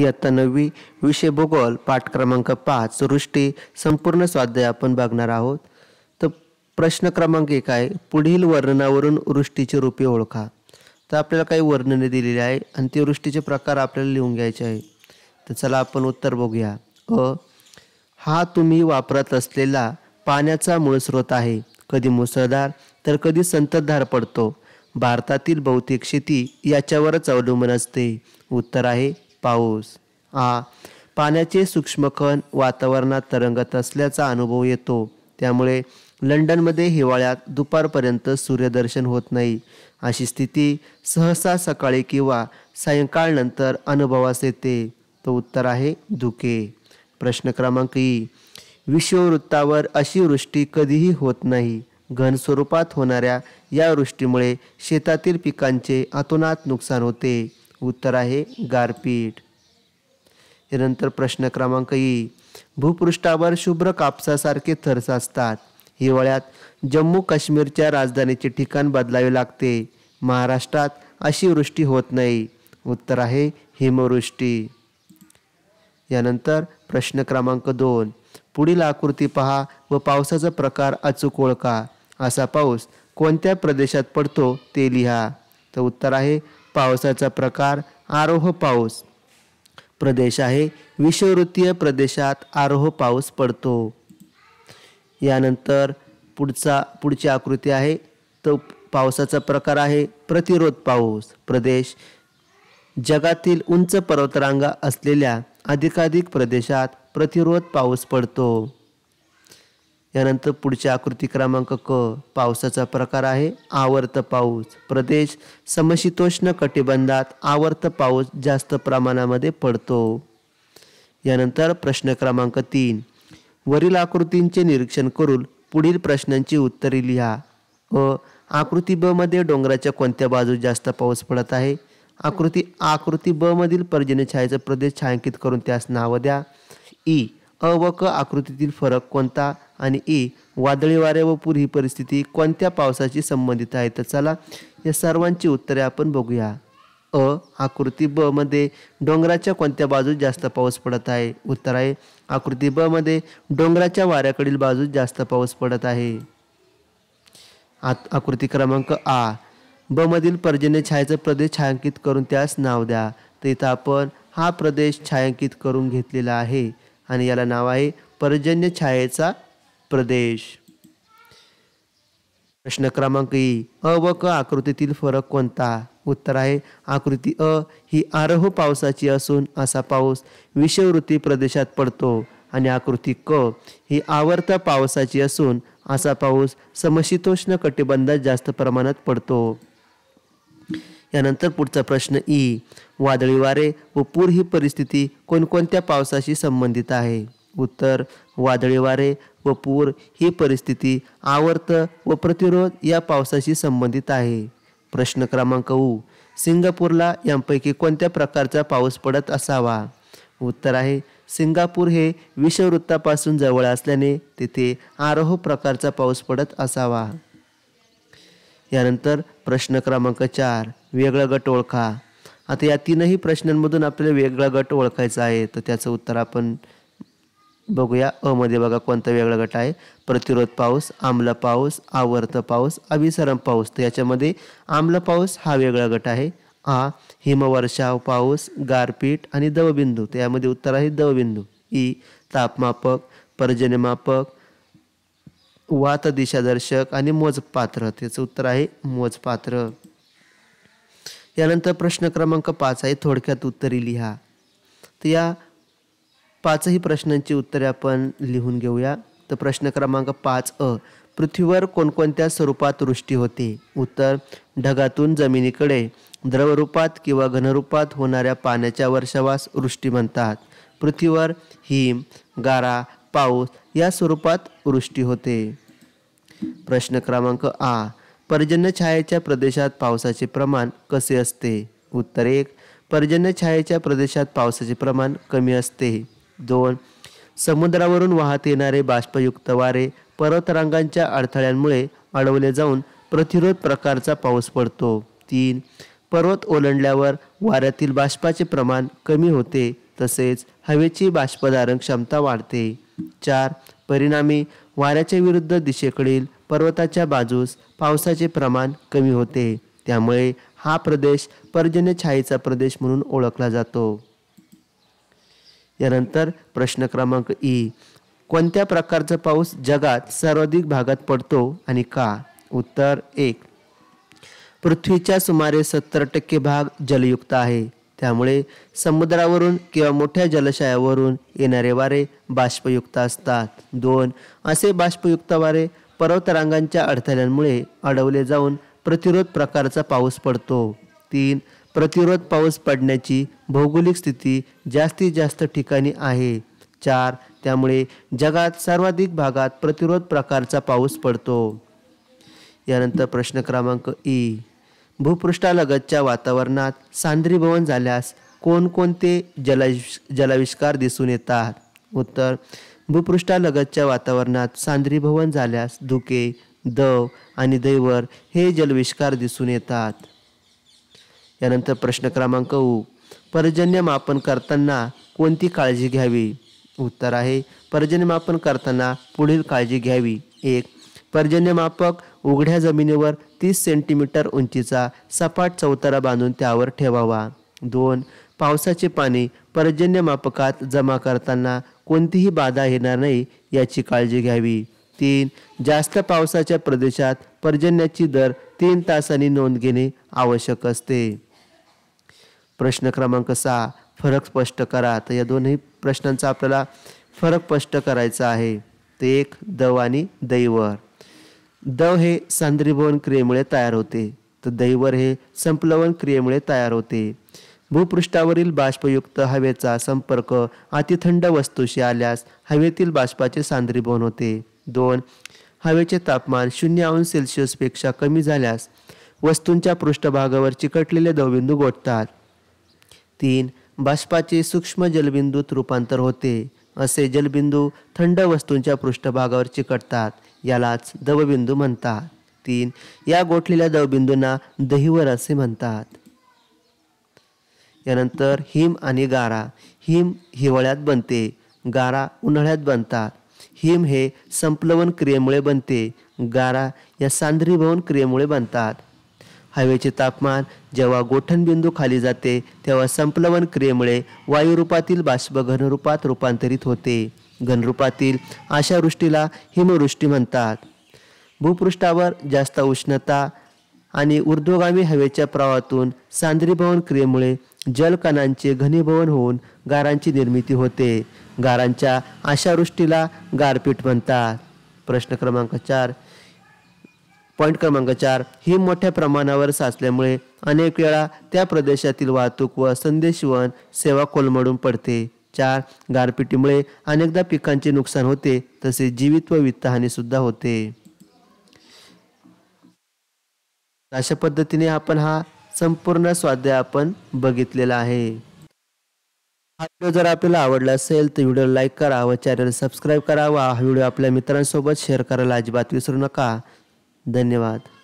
इयत्ता नववी विषय भूगोल पाठ क्रमांक पाच सृष्टी संपूर्ण स्वाध्याय आपण बघणार आहोत तर प्रश्न क्रमांक एक आहे पुढील वर्णनावरून वृष्टीची रूपे ओळखा तर आपल्याला काही वर्णने दिलेली आहे आणि ते वृष्टीचे प्रकार आपल्याला लिहून घ्यायचे आहे तर चला आपण उत्तर बघूया अ हा तुम्ही वापरत असलेला पाण्याचा मूळ स्रोत आहे कधी मुसळधार तर कधी संततधार पडतो भारतातील बहुतेक शेती याच्यावरच अवलंबून असते उत्तर आहे पाऊस आ पाण्याचे सूक्ष्मकण वातावरणात तरंगत असल्याचा अनुभव येतो त्यामुळे लंडनमध्ये हिवाळ्यात दुपारपर्यंत सूर्यदर्शन होत नाही अशी स्थिती सहसा सकाळी किंवा सायंकाळनंतर अनुभवास येते तो उत्तर आहे धुके प्रश्न क्रमांक ई विश्ववृत्तावर अशी वृष्टी कधीही होत नाही घन स्वरूपात होणाऱ्या या वृष्टीमुळे शेतातील पिकांचे अतोनात नुकसान होते उत्तर आहे गारपीट यानंतर प्रश्न क्रमांक ई भूपृष्ठावर शुभ्र कापसासारखे थरस असतात हिवाळ्यात जम्मू काश्मीरच्या राजधानीचे ठिकाण बदलावे लागते महाराष्ट्रात अशी वृष्टी होत नाही उत्तर आहे हिमवृष्टी यानंतर प्रश्न क्रमांक दोन पुढील आकृती पहा व पावसाचा प्रकार अचूक ओळखा असा पाऊस कोणत्या प्रदेशात पडतो ते लिहा तर उत्तर आहे पावसाचा प्रकार आरोह पाऊस प्रदेश आहे विषवृत्तीय प्रदेशात आरोह पाऊस पडतो यानंतर पुढचा पुढची आकृती आहे तो पावसाचा प्रकार आहे प्रतिरोध पाऊस प्रदेश जगातील उंच पर्वतरांगा असलेल्या अधिकाधिक प्रदेशात प्रतिरोध पाऊस पडतो यानंतर पुढच्या आकृती क्रमांक क पावसाचा प्रकार आहे आवर्त पाऊस प्रदेश समशीतोष्ण कटिबंधात आवर्त पाऊस जास्त प्रमाणामध्ये पडतो यानंतर प्रश्न क्रमांक तीन वरील आकृतींचे निरीक्षण करून पुढील प्रश्नांची उत्तरे लिहा अ आकृती ब मध्ये डोंगराच्या कोणत्या बाजू जास्त पाऊस पडत आहे आकृती आकृती ब मधील पर्जन्य छायेचा प्रदेश छायांकित करून त्यास नावं द्या ई अ व क आकृतीतील फरक कोणता आणि ए वादळी वारे व पूर ही परिस्थिती कोणत्या पावसाशी संबंधित आहे तर चला या सर्वांची उत्तरे आपण बघूया अ आकृती ब मध्ये डोंगराच्या कोणत्या बाजूस जास्त पाऊस पडत आहे उत्तर आहे आकृती ब मध्ये डोंगराच्या वाऱ्याकडील बाजूस जास्त पाऊस पडत आहे आत आकृती क्रमांक आ ब मधील पर्जन्य छायाचा प्रदेश छायांकित करून त्यास नाव द्या तर इथं आपण हा प्रदेश छायांकित करून घेतलेला आहे आणि याला नाव आहे पर्जन्य छायेचा प्रदेश प्रश्न क्रमांक ई अ व क आकृतीतील फरक कोणता उत्तर आहे आकृती अ ही आरोह पावसाची असून असा पाऊस विषवृत्ती प्रदेशात पडतो आणि आकृती क ही आवर्त पावसाची असून असा पाऊस समशीतोष्ण कटिबंधात जास्त प्रमाणात पडतो यानंतर पुढचा प्रश्न ई वादळी वारे व पूर ही परिस्थिती कोणकोणत्या पावसाशी संबंधित आहे उत्तर वादळी वारे व पूर ही परिस्थिती आवर्त व प्रतिरोध या पावसाशी संबंधित आहे प्रश्न क्रमांक उ सिंगापूरला यांपैकी कोणत्या प्रकारचा पाऊस पडत असावा उत्तर आहे सिंगापूर हे विषववृत्तापासून जवळ असल्याने तेथे आरोह प्रकारचा पाऊस पडत असावा यानंतर प्रश्न क्रमांक चार वेगळं गट ओळखा आता या तीनही प्रश्नांमधून आपल्याला वेगळा गट ओळखायचा आहे तर त्याचं उत्तर आपण बघूया अ मध्ये बघा कोणता वेगळा गट आहे प्रतिरोध पाऊस आम्ल पाऊस आवर्त पाऊस अभिसरण पाऊस तर याच्यामध्ये आम्ल पाऊस हा वेगळा गट आहे आ हिमवर्षाव पाऊस गारपीट आणि दवबिंदू तर यामध्ये उत्तर आहे दवबिंदू ई तापमापक पर्जन्यमापक वात दिशादर्शक आणि मोजपात्र त्याचं उत्तर आहे मोजपात्र यानंतर प्रश्न क्रमांक पाच आहे थोडक्यात उत्तरी लिहा तर या पाचही प्रश्नांची उत्तरे आपण लिहून घेऊया तर प्रश्न क्रमांक पाच अ पृथ्वीवर कोणकोणत्या स्वरूपात वृष्टी होते उत्तर ढगातून जमिनीकडे द्रवरूपात किंवा घनरूपात होणाऱ्या पाण्याच्या वर्षावास वृष्टी म्हणतात पृथ्वीवर हिम गारा पाऊस या स्वरूपात वृष्टी होते प्रश्न क्रमांक आ पर्जन्य छायेच्या प्रदेशात पावसाचे प्रमाण कसे असते उत्तर एक पर्जन्य छायेच्या प्रदेशात पावसाचे प्रमाण कमी असते दोन समुद्रावरून वाहत येणारे बाष्पयुक्त वारे पर्वतरांगांच्या अडथळ्यांमुळे अडवले जाऊन प्रतिरोध प्रकारचा पाऊस पडतो तीन पर्वत ओलांडल्यावर वाऱ्यातील बाष्पाचे प्रमाण कमी होते तसेच हवेची बाष्पधारण क्षमता वाढते चार परिणामी वाऱ्याच्या विरुद्ध दिशेकडील पर्वताच्या बाजूस पावसाचे प्रमाण कमी होते त्यामुळे हा प्रदेश छायेचा प्रदेश म्हणून ओळखला जातो यानंतर प्रश्न क्रमांक ई कोणत्या प्रकारचा पाऊस जगात सर्वाधिक भागात पडतो आणि का उत्तर एक पृथ्वीच्या सुमारे सत्तर टक्के भाग जलयुक्त आहे त्यामुळे समुद्रावरून किंवा मोठ्या जलाशयावरून येणारे वारे बाष्पयुक्त असतात दोन असे बाष्पयुक्त वारे पर्वतरांगांच्या अडथळ्यांमुळे अडवले जाऊन प्रतिरोध प्रकारचा पाऊस पडतो तीन प्रतिरोध पाऊस पडण्याची भौगोलिक स्थिती जास्तीत जास्त ठिकाणी आहे चार त्यामुळे जगात सर्वाधिक भागात प्रतिरोध प्रकारचा पाऊस पडतो यानंतर प्रश्न क्रमांक ई भूपृष्ठालगतच्या वातावरणात सांद्रीभवन झाल्यास कोणकोणते जलाविष जलाविष्कार दिसून येतात उत्तर भूपृष्ठालगतच्या वातावरणात सांद्रीभवन झाल्यास धुके दव आणि दैवर हे जलविष्कार दिसून येतात यानंतर प्रश्न क्रमांक ऊ पर्जन्य मापन करताना कोणती काळजी घ्यावी उत्तर आहे पर्जन्यमापन करताना पुढील काळजी घ्यावी एक पर्जन्यमापक उघड्या जमिनीवर तीस सेंटीमीटर उंचीचा सपाट चौतारा बांधून त्यावर ठेवावा दोन पावसाचे पाणी पर्जन्यमापकात जमा करताना कोणतीही बाधा येणार नाही याची काळजी घ्यावी तीन जास्त पावसाच्या प्रदेशात पर्जन्याची दर तीन तासांनी नोंद घेणे आवश्यक असते प्रश्न क्रमांक सहा फरक स्पष्ट करा तर या दोन्ही प्रश्नांचा आपल्याला फरक स्पष्ट करायचा आहे ते एक दव आणि दैवर दव हे सांद्रीभवन क्रियेमुळे तयार होते तर दैवर हे संप्लवन क्रियेमुळे तयार होते भूपृष्ठावरील बाष्पयुक्त हवेचा संपर्क अतिथंड वस्तूशी आल्यास हवेतील बाष्पाचे सांद्रीभवन होते दोन हवेचे तापमान शून्य अंश सेल्सिअसपेक्षा कमी झाल्यास वस्तूंच्या पृष्ठभागावर चिकटलेले दवबिंदू गोठतात तीन बाष्पाचे सूक्ष्म जलबिंदूत रूपांतर होते असे जलबिंदू थंड वस्तूंच्या पृष्ठभागावर चिकटतात यालाच दवबिंदू म्हणतात तीन या गोठलेल्या दवबिंदूंना दहीवर असे म्हणतात यानंतर हिम आणि गारा हिम हिवाळ्यात बनते गारा उन्हाळ्यात बनतात हिम हे संप्लवन क्रियेमुळे बनते गारा या सांद्रीभवन क्रियेमुळे बनतात हवेचे तापमान जेव्हा गोठणबिंदू खाली जाते तेव्हा संप्लवन क्रियेमुळे वायुरूपातील बाष्प घनरूपात रूपांतरित होते घनरूपातील अशा वृष्टीला हिमवृष्टी म्हणतात भूपृष्ठावर जास्त उष्णता आणि ऊर्ध्वगामी हवेच्या प्रवाहातून सांद्रीभवन क्रियेमुळे जलकणांचे घनीभवन होऊन गारांची निर्मिती होते गारांच्या आशावृष्टीला गारपीट म्हणतात प्रश्न क्रमांक चार पॉईंट क्रमांक चार ही मोठ्या प्रमाणावर साचल्यामुळे अनेक वेळा त्या प्रदेशातील वाहतूक व संदेशवन सेवा कोलमडून पडते चार गारपिटीमुळे अनेकदा पिकांचे नुकसान होते तसे जीवित व वित्तहानीसुद्धा होते अशा पद्धतीने आपण हा संपूर्ण स्वाध्याय आपण बघितलेला आहे हा व्हिडिओ जर आपल्याला आवडला असेल तर व्हिडिओ लाईक करा व चॅनल सबस्क्राईब करावा हा व्हिडिओ आपल्या मित्रांसोबत शेअर करायला अजिबात विसरू नका धन्यवाद